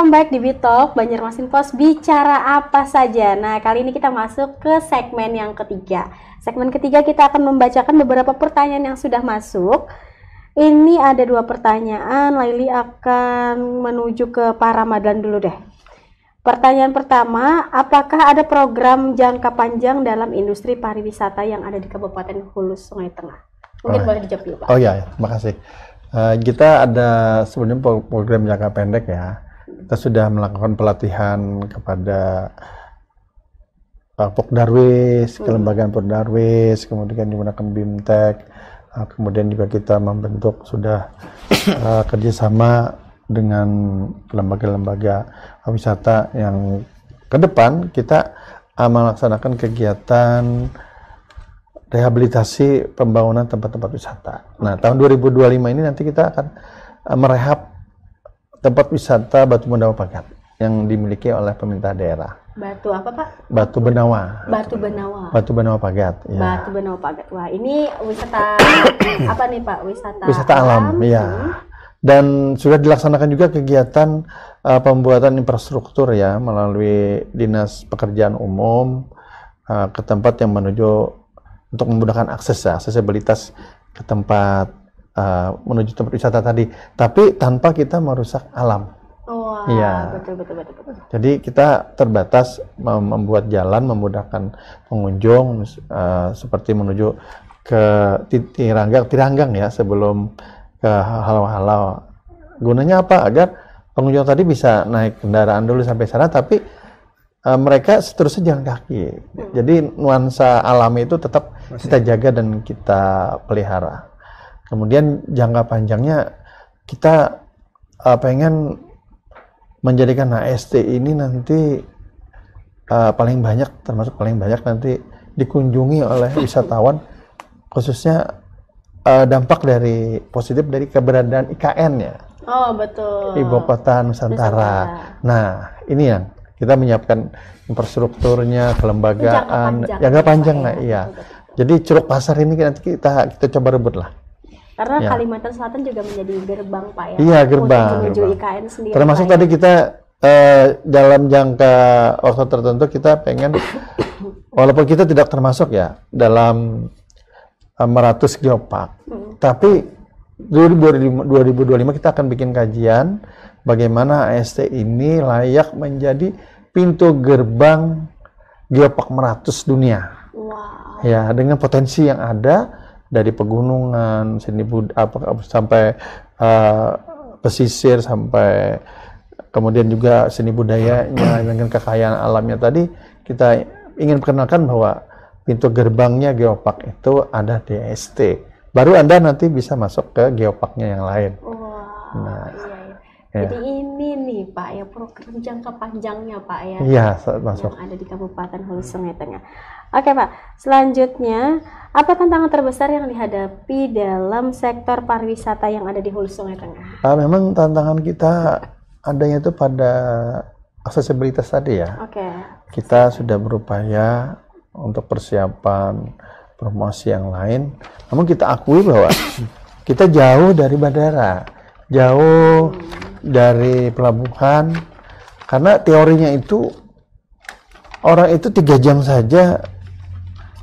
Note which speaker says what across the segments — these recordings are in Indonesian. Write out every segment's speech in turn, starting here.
Speaker 1: welcome back di Bitalk Banjarmasin Pos bicara apa saja. Nah, kali ini kita masuk ke segmen yang ketiga. Segmen ketiga kita akan membacakan beberapa pertanyaan yang sudah masuk. Ini ada dua pertanyaan, Laili akan menuju ke para Madlan dulu deh. Pertanyaan pertama, apakah ada program jangka panjang dalam industri pariwisata yang ada di Kabupaten Hulu Sungai Tengah?
Speaker 2: Mungkin oh, boleh iya. dijawab dulu Pak. Oh iya, terima iya. kasih. Uh, eh, kita ada sebenarnya program jangka pendek ya. Kita sudah melakukan pelatihan kepada uh, eh, Pokdarwis, hmm. kelembagaan Darwis, kemudian menggunakan BIMTEK, uh, eh, kemudian juga kita membentuk sudah uh, kerjasama dengan lembaga-lembaga wisata yang ke depan kita uh, melaksanakan kegiatan rehabilitasi pembangunan tempat-tempat wisata. Nah, tahun 2025 ini nanti kita akan merehab tempat wisata Batu Benawa Pagat yang dimiliki oleh pemerintah daerah.
Speaker 1: Batu apa Pak?
Speaker 2: Batu Benawa. Batu
Speaker 1: Benawa. Batu
Speaker 2: Benawa Pagat. Ya. Batu
Speaker 1: Benawa Pagat. Wah ini wisata apa nih Pak? Wisata. Wisata alam. alam. Ya. Hmm.
Speaker 2: Dan sudah dilaksanakan juga kegiatan uh, pembuatan infrastruktur ya melalui dinas pekerjaan umum uh, ke tempat yang menuju untuk menggunakan akses ya, aksesibilitas ke tempat Eh, menuju tempat wisata tadi, tapi tanpa kita merusak alam.
Speaker 1: Wah, ya. betul, betul, betul, betul.
Speaker 2: Jadi kita terbatas membuat jalan memudahkan pengunjung uh, seperti menuju ke tiranggang, tiranggang ya sebelum ke halau-halau. Gunanya apa? Agar pengunjung tadi bisa naik kendaraan dulu sampai sana, tapi uh, mereka seterusnya jalan kaki. Hmm. Jadi nuansa alami itu tetap Masih. kita jaga dan kita pelihara. Kemudian jangka panjangnya kita uh, pengen menjadikan HST ini nanti uh, paling banyak termasuk paling banyak nanti dikunjungi oleh wisatawan khususnya uh, dampak dari positif dari keberadaan IKN ya.
Speaker 1: Oh betul.
Speaker 2: Ibu kota Nusantara. Nah ini yang kita menyiapkan infrastrukturnya, kelembagaan, jangka panjang, jangka panjang lah, iya. iya. Jadi Curug Pasar ini nanti kita kita coba rebut lah
Speaker 1: karena ya. Kalimantan Selatan juga menjadi gerbang Pak ya. Iya, gerbang. Untuk menuju gerbang. IKN sendiri. Termasuk ya. tadi ya.
Speaker 2: kita uh, dalam jangka waktu tertentu kita pengen walaupun kita tidak termasuk ya dalam uh, meratus geopark. Hmm. Tapi 2025, 2025 kita akan bikin kajian bagaimana AST ini layak menjadi pintu gerbang geopark meratus dunia.
Speaker 1: Wow.
Speaker 2: Ya, dengan potensi yang ada dari pegunungan seni bud apa sampai uh, pesisir sampai kemudian juga seni budayanya dengan kekayaan alamnya tadi kita ingin perkenalkan bahwa pintu gerbangnya geopark itu ada di ST baru anda nanti bisa masuk ke geoparknya yang lain. Wow, nah, iya, iya. Ya. Jadi
Speaker 1: ini nih Pak ya program jangka panjangnya Pak ya. Iya masuk. Yang ada di Kabupaten Hulu Sungai Tengah. Oke Pak, selanjutnya apa tantangan terbesar yang dihadapi dalam sektor pariwisata yang ada di Hulu Sungai Tengah?
Speaker 2: Uh, memang tantangan kita adanya itu pada aksesibilitas tadi ya. Oke. Okay. Kita sudah berupaya untuk persiapan promosi yang lain. Namun kita akui bahwa kita jauh dari bandara, jauh hmm. dari pelabuhan, karena teorinya itu orang itu tiga jam saja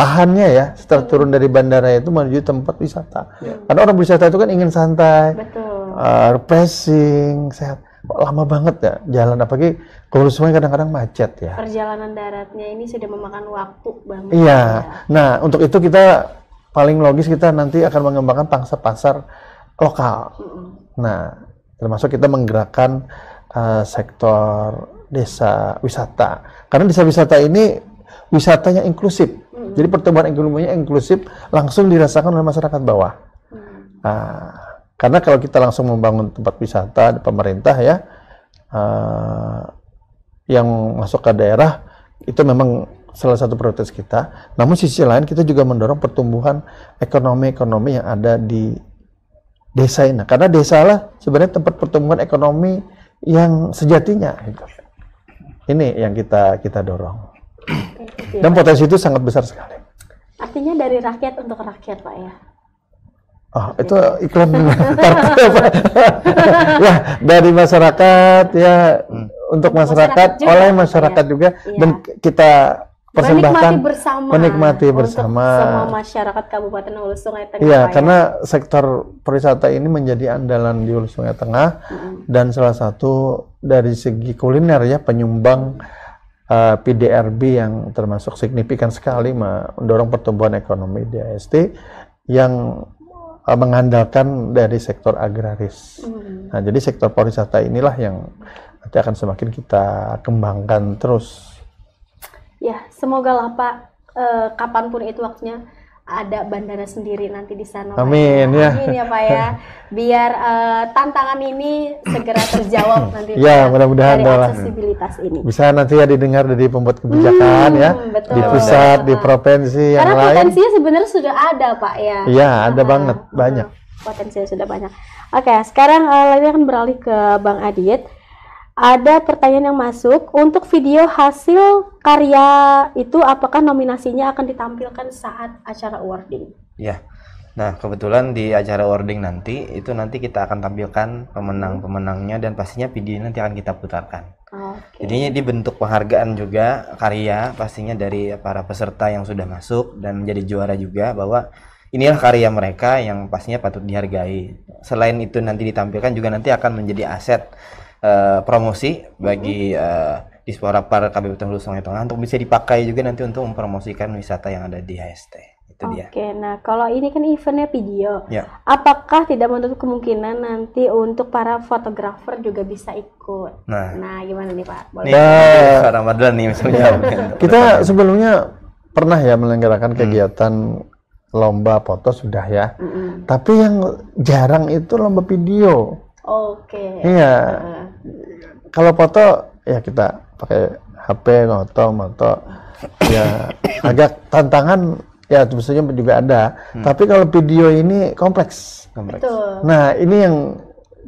Speaker 2: tahannya ya iya. setelah turun dari bandara itu menuju tempat wisata. hmm. Karena orang wisata itu kan ingin santai, Betul. Uh, refreshing, sehat. Kok lama banget ya jalan, apalagi kalau semuanya kadang-kadang macet ya.
Speaker 1: Perjalanan daratnya ini sudah memakan waktu banget. Iya. Ya.
Speaker 2: Nah untuk itu kita paling logis kita nanti akan mengembangkan pangsa pasar lokal. Mm Nah termasuk kita menggerakkan uh, sektor desa wisata. Karena desa wisata ini wisatanya inklusif. Hmm. Jadi pertumbuhan ekonominya inklusif langsung dirasakan oleh masyarakat bawah. Hmm. Nah, karena kalau kita langsung membangun tempat wisata pemerintah ya uh, yang masuk ke daerah itu memang salah satu prioritas kita. Namun sisi lain kita juga mendorong pertumbuhan ekonomi-ekonomi yang ada di desa ini. Karena desa lah sebenarnya tempat pertumbuhan ekonomi yang sejatinya. Gitu. Ini yang kita kita dorong. Iya. Dan potensi itu sangat besar sekali.
Speaker 1: Artinya dari rakyat untuk rakyat, Pak ya.
Speaker 2: Oh, itu iklan
Speaker 3: ya
Speaker 2: dari masyarakat ya hmm. untuk masyarakat, masyarakat oleh masyarakat ya. juga ya. dan iya. kita persembahkan menikmati bersama menikmati bersama semua
Speaker 1: masyarakat Kabupaten Hulu Sungai Tengah. Iya, ya? karena
Speaker 2: sektor pariwisata ini menjadi andalan di Hulu Sungai Tengah hmm. dan salah satu dari segi kuliner ya penyumbang hmm Eh, PDRB yang termasuk signifikan sekali mendorong pertumbuhan ekonomi di AST yang eh, mengandalkan dari sektor agraris. Mm. Nah, jadi sektor pariwisata inilah yang nanti akan semakin kita kembangkan terus.
Speaker 1: Ya, semoga lah Pak, eh, kapanpun itu waktunya ada bandara sendiri nanti di sana. Amin ya. Amin ya Pak ya. Biar uh, tantangan ini segera terjawab nanti. ya mudah-mudahan dari aksesibilitas ini.
Speaker 2: Bisa nanti ya didengar dari pembuat kebijakan ya. hmm, ya betul, di pusat, di provinsi Karena lain. Karena potensinya
Speaker 1: sebenarnya sudah ada Pak ya. Iya
Speaker 2: ada banget banyak.
Speaker 1: Potensinya sudah banyak. Oke sekarang uh, eh, lagi akan beralih ke Bang Adit ada pertanyaan yang masuk untuk video hasil karya itu apakah nominasinya akan ditampilkan saat acara awarding?
Speaker 3: Ya. Nah, kebetulan di acara awarding nanti itu nanti kita akan tampilkan pemenang-pemenangnya dan pastinya video nanti akan kita putarkan. Okay. Jadinya ini bentuk penghargaan juga karya pastinya dari para peserta yang sudah masuk dan menjadi juara juga bahwa inilah karya mereka yang pastinya patut dihargai. Selain itu nanti ditampilkan juga nanti akan menjadi aset uh, promosi bagi uh, mm-hmm. eh, diaspora para KBP Hulu Sungai Tengah untuk bisa dipakai juga nanti untuk mempromosikan wisata yang ada di HST.
Speaker 1: Itu Oke, dia. Oke, nah kalau ini kan eventnya video, ya. apakah tidak menutup kemungkinan nanti untuk para fotografer juga bisa ikut? Nah, nah gimana nih Pak? Boleh?
Speaker 2: Nah, ya. Ramadan nih misalnya. Kita kan sebelumnya pernah ya melenggarakan hmm. kegiatan hmm. lomba foto sudah ya, hmm. tapi yang jarang itu lomba video.
Speaker 1: Oke. Okay. Iya. Uh
Speaker 2: kalau foto ya kita pakai HP foto foto ya agak tantangan ya sebetulnya juga ada hmm. tapi kalau video ini kompleks, kompleks. Betul. nah ini yang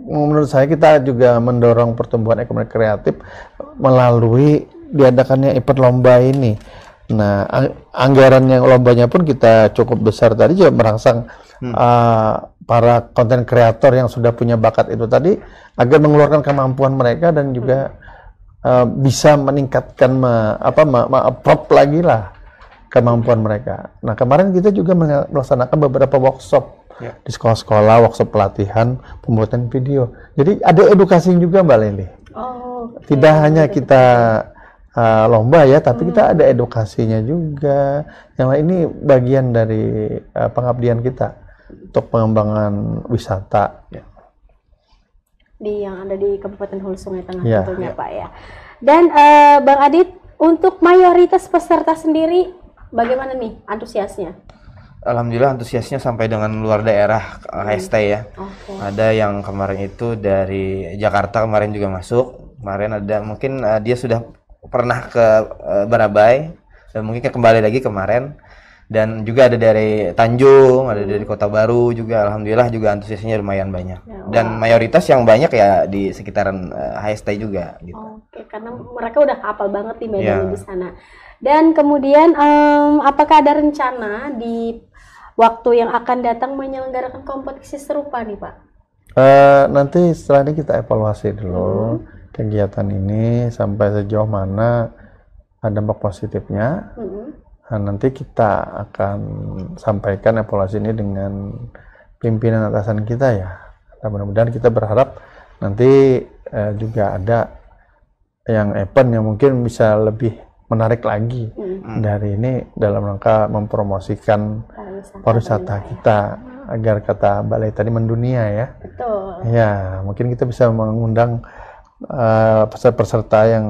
Speaker 2: menurut saya kita juga mendorong pertumbuhan ekonomi kreatif melalui diadakannya event lomba ini nah anggaran yang lombanya pun kita cukup besar tadi juga merangsang hmm. uh, para konten kreator yang sudah punya bakat itu tadi agar mengeluarkan kemampuan mereka dan juga hmm. uh, bisa meningkatkan me, apa me, me prop lagi lah kemampuan mereka. Nah kemarin kita juga melaksanakan beberapa workshop yeah. di sekolah-sekolah, workshop pelatihan pembuatan video. Jadi ada edukasi juga Mbak Lili. Oh, okay. Tidak okay. hanya kita uh, lomba ya, tapi hmm. kita ada edukasinya juga. Yang lain ini bagian dari uh, pengabdian kita untuk pengembangan wisata ya.
Speaker 1: di yang ada di Kabupaten Hulu Sungai Tengah ya, tentunya ya. Pak ya. Dan uh, Bang Adit untuk mayoritas peserta sendiri bagaimana nih antusiasnya?
Speaker 3: Alhamdulillah antusiasnya sampai dengan luar daerah hmm. HST ya. Okay. Ada yang kemarin itu dari Jakarta kemarin juga masuk. Kemarin ada mungkin uh, dia sudah pernah ke uh, Barabai dan mungkin kembali lagi kemarin dan juga ada dari Tanjung, ada dari Kota Baru juga alhamdulillah juga antusiasnya lumayan banyak. Ya, Dan mayoritas yang banyak ya di sekitaran uh, eh, HST juga
Speaker 1: gitu. Oke, karena mereka udah hafal banget di medan ya. di sana. Dan kemudian um, apakah ada rencana di waktu yang akan datang menyelenggarakan kompetisi serupa nih, Pak?
Speaker 2: Uh, nanti setelah ini kita evaluasi dulu hmm. kegiatan ini sampai sejauh mana ada dampak positifnya. Hmm Nah, nanti kita akan sampaikan evaluasi ini dengan pimpinan atasan kita ya. Nah, mudah-mudahan kita berharap nanti eh, juga ada yang event yang mungkin bisa lebih menarik lagi hmm. dari ini dalam rangka mempromosikan pariwisata kita agar kata Mbak tadi mendunia ya. Betul. Ya, mungkin kita bisa mengundang uh, peserta-peserta yang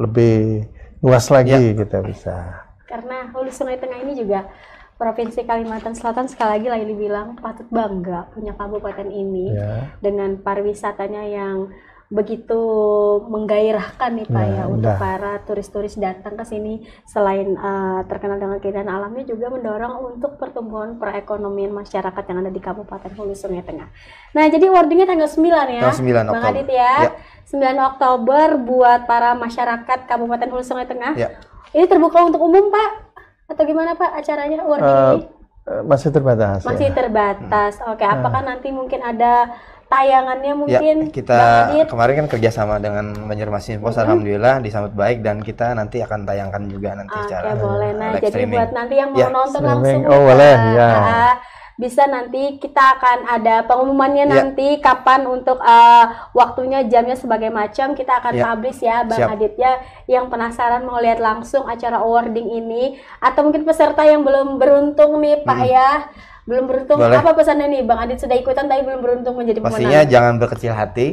Speaker 2: lebih luas lagi ya. kita bisa
Speaker 1: karena Hulu Sungai Tengah ini juga Provinsi Kalimantan Selatan sekali lagi Laili bilang patut bangga punya kabupaten ini yeah. dengan pariwisatanya yang begitu menggairahkan nih Pak nah, ya untuk para turis-turis datang ke sini selain uh, terkenal dengan keindahan alamnya juga mendorong untuk pertumbuhan perekonomian masyarakat yang ada di Kabupaten Hulu Sungai Tengah. Nah, jadi wordingnya tanggal 9 ya. Tanggal 9 Bang Adit ya. ya. 9 Oktober buat para masyarakat Kabupaten Hulu Sungai Tengah. Ya ini terbuka untuk umum Pak atau gimana Pak acaranya award uh, ini?
Speaker 2: Eh, masih terbatas. Ya. Masih ya.
Speaker 1: terbatas. Hmm. Oke, apakah hmm. nanti mungkin ada tayangannya ya, mungkin ya, kita
Speaker 2: kemarin kan kerjasama
Speaker 3: dengan Banjarmasin info, -hmm. alhamdulillah disambut baik dan kita nanti akan tayangkan juga nanti
Speaker 1: okay, secara boleh nah jadi streaming. buat nanti yang ya, mau ya. nonton streaming. langsung oh boleh ya ah, ah bisa nanti kita akan ada pengumumannya yeah. nanti kapan untuk uh, waktunya jamnya sebagai macam kita akan yeah. publish ya Bang Siap. Aditya yang penasaran mau lihat langsung acara awarding ini atau mungkin peserta yang belum beruntung nih Pak hmm. ya belum beruntung Boleh. apa pesannya nih Bang Adit sudah ikutan tapi belum beruntung menjadi pemenang pastinya
Speaker 3: jangan berkecil hati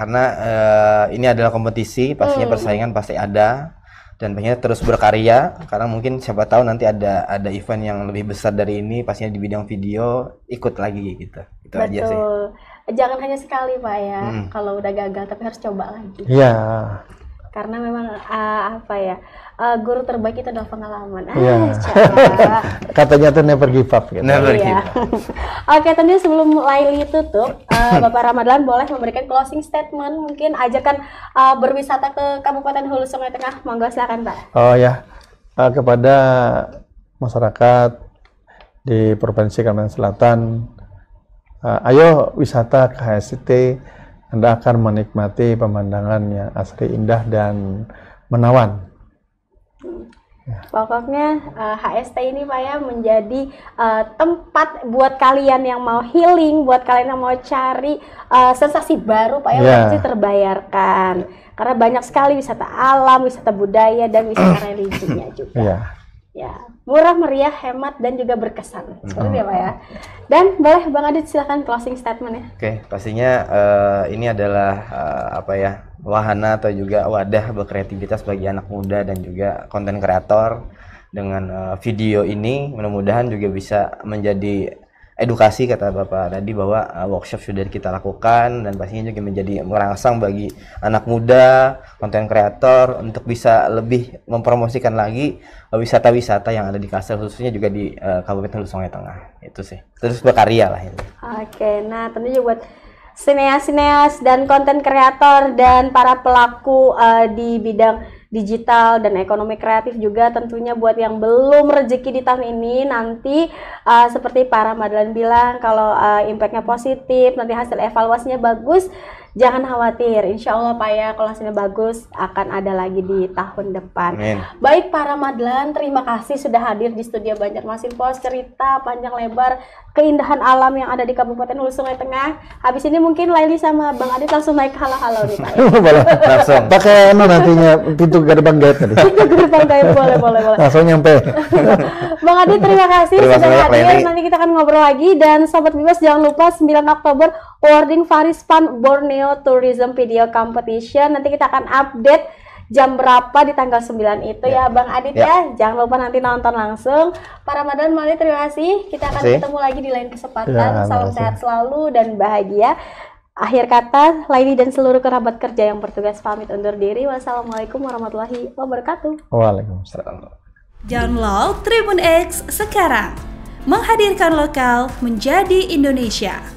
Speaker 3: karena uh, ini adalah kompetisi pastinya hmm. persaingan pasti ada dan pengen terus berkarya karena mungkin siapa tahu nanti ada ada event yang lebih besar dari ini pastinya di bidang video ikut lagi
Speaker 2: gitu itu Betul. aja sih
Speaker 1: jangan hanya sekali pak ya hmm. kalau udah gagal tapi harus coba lagi iya karena memang uh, apa ya uh, guru terbaik itu adalah pengalaman. Ah, yeah.
Speaker 2: Katanya tuh never give up. Gitu. Never iya.
Speaker 1: give up. Oke, tentunya sebelum Laili tutup, uh, Bapak Ramadhan boleh memberikan closing statement, mungkin ajakan uh, berwisata ke Kabupaten Hulu Sungai Tengah. Monggo silakan Pak.
Speaker 2: Oh ya, uh, kepada masyarakat di Provinsi Kalimantan Selatan, uh, ayo wisata ke HST anda akan menikmati pemandangan yang asri indah dan menawan.
Speaker 1: Ya. Pokoknya uh, eh, HST ini Pak ya menjadi uh, tempat buat kalian yang mau healing, buat kalian yang mau cari uh, sensasi baru Pak ya yeah. pasti terbayarkan. Karena banyak sekali wisata alam, wisata budaya dan wisata religinya juga.
Speaker 2: Yeah
Speaker 3: ya
Speaker 1: murah meriah hemat dan juga berkesan mm-hmm. seperti hmm. apa ya, ya dan boleh bang Adit silahkan closing statement ya
Speaker 3: oke okay, pastinya uh, ini adalah uh, apa ya wahana atau juga wadah berkreativitas bagi anak muda dan juga konten kreator dengan uh, video ini mudah-mudahan juga bisa menjadi edukasi kata Bapak tadi bahwa uh, workshop sudah kita lakukan dan pastinya juga menjadi merangsang bagi anak muda, konten kreator untuk bisa lebih mempromosikan lagi wisata-wisata yang ada di Kasel khususnya juga di uh, Kabupaten Lusongai Tengah. Itu sih. Terus berkarya lah ini.
Speaker 1: Oke, nah tentunya buat sineas-sineas dan konten kreator dan para pelaku uh, di bidang digital dan ekonomi kreatif juga tentunya buat yang belum rezeki di tahun ini nanti uh, seperti para Madlan bilang kalau uh, impactnya positif nanti hasil evaluasinya bagus jangan khawatir insya Allah Pak ya kalau hasilnya bagus akan ada lagi di tahun depan Amin. baik para Madlan terima kasih sudah hadir di studio Masin Pos cerita panjang lebar keindahan alam yang ada di Kabupaten Hulu Sungai Tengah habis ini mungkin Laili sama Bang Adit langsung naik halau-halau nih Pak boleh langsung
Speaker 2: pakai no anu nantinya pintu gerbang gaib tadi pintu
Speaker 1: gerbang gaib boleh boleh boleh
Speaker 2: langsung nyampe
Speaker 1: Bang Adit terima kasih terima sudah hadir nanti kita akan ngobrol lagi dan Sobat Bebas jangan lupa 9 Oktober Wording Pan Borneo Tourism Video Competition. Nanti kita akan update jam berapa di tanggal 9 itu ya, ya Bang Adit ya. ya. Jangan lupa nanti nonton langsung. Para Ramadan Mali terima kasih. Kita akan kasih. ketemu lagi di lain kesempatan. Ya, Salam sehat selalu dan bahagia. Akhir kata, Laini dan seluruh kerabat kerja yang bertugas pamit undur diri. Wassalamualaikum warahmatullahi wabarakatuh.
Speaker 2: Waalaikumsalam.
Speaker 1: Download Tribun X sekarang. Menghadirkan lokal menjadi Indonesia.